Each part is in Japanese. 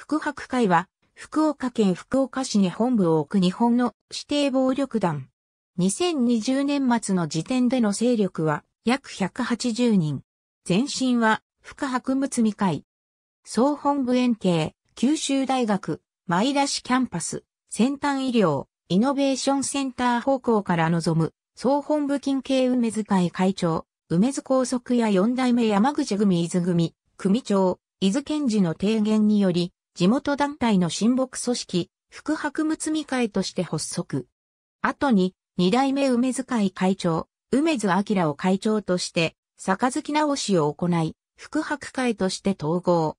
福白会は、福岡県福岡市に本部を置く日本の指定暴力団。2020年末の時点での勢力は約180人。前身は福白睦み会。総本部園系、九州大学、前田市キャンパス、先端医療、イノベーションセンター方向から望む、総本部近系梅津会会長、梅津高速や四代目山口組伊豆組、組長、伊豆賢治の提言により、地元団体の親睦組織、福博睦み会として発足。後に、二代目梅塚会会長、梅津明を会長として、杯直しを行い、福博会として統合。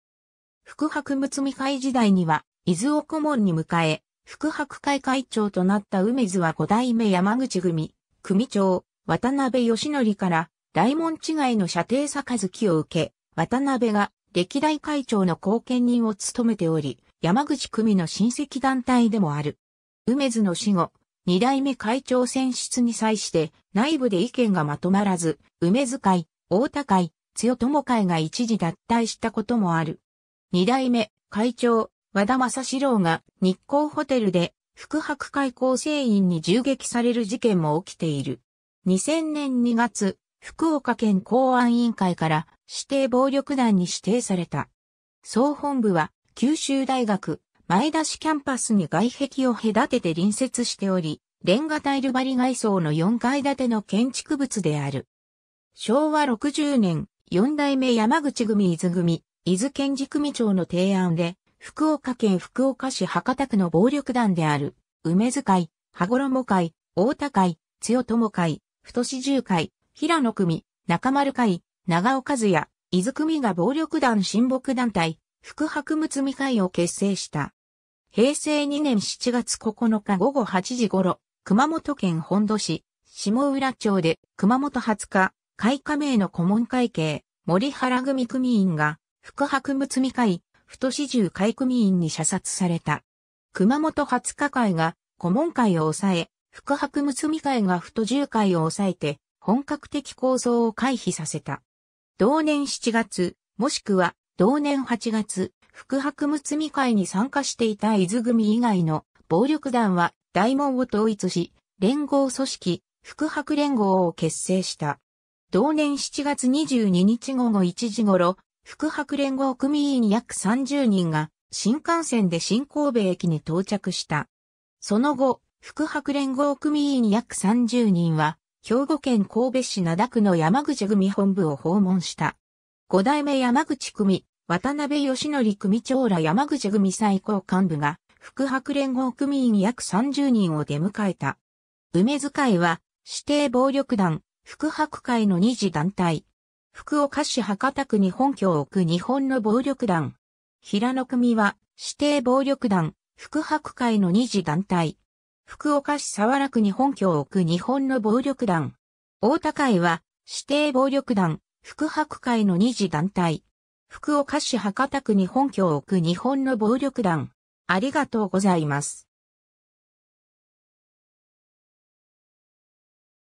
福博睦み会時代には、伊豆を顧問に迎え、福博会会長となった梅津は五代目山口組、組長、渡辺義則から、大門違いの射程月を受け、渡辺が歴代会長の後見人を務めており、山口組の親戚団体でもある。梅津の死後、二代目会長選出に際して内部で意見がまとまらず、梅津会、大田会、強友会が一時脱退したこともある。二代目会長、和田正史郎が日光ホテルで福白会構成員に銃撃される事件も起きている。2000年2月、福岡県公安委員会から指定暴力団に指定された。総本部は九州大学前田市キャンパスに外壁を隔てて隣接しており、レンガタイル張り外装の4階建ての建築物である。昭和60年、4代目山口組伊豆組、伊豆県事組長の提案で、福岡県福岡市博多区の暴力団である、梅塚会、羽衣会、大田会、千代友会、太志重会、平野組、中丸会、長尾和也、伊豆組が暴力団親睦団体、福白睦会を結成した。平成2年7月9日午後8時頃、熊本県本土市、下浦町で熊本20日、会加盟の顧問会計、森原組組員が、福白睦組会、太市中会組員に射殺された。熊本20日会が顧問会を抑え、福白睦会が太1会を抑えて、本格的構想を回避させた。同年7月、もしくは同年8月、福白睦み会に参加していた伊豆組以外の暴力団は大門を統一し、連合組織、福白連合を結成した。同年7月22日午後1時頃、福白連合組員約30人が新幹線で新神戸駅に到着した。その後、福白連合組員約30人は兵庫県神戸市灘区の山口組本部を訪問した。五代目山口組、渡辺義則組長ら山口組最高幹部が、福博連合組員約30人を出迎えた。梅遣会は、指定暴力団、福博会の二次団体。福岡市博多区に本拠を置く日本の暴力団。平野組は、指定暴力団、福博会の二次団体。福岡市沢楽に本拠を置く日本の暴力団。大田会は指定暴力団、福白会の二次団体。福岡市博多区に本拠を置く日本の暴力団。ありがとうございます。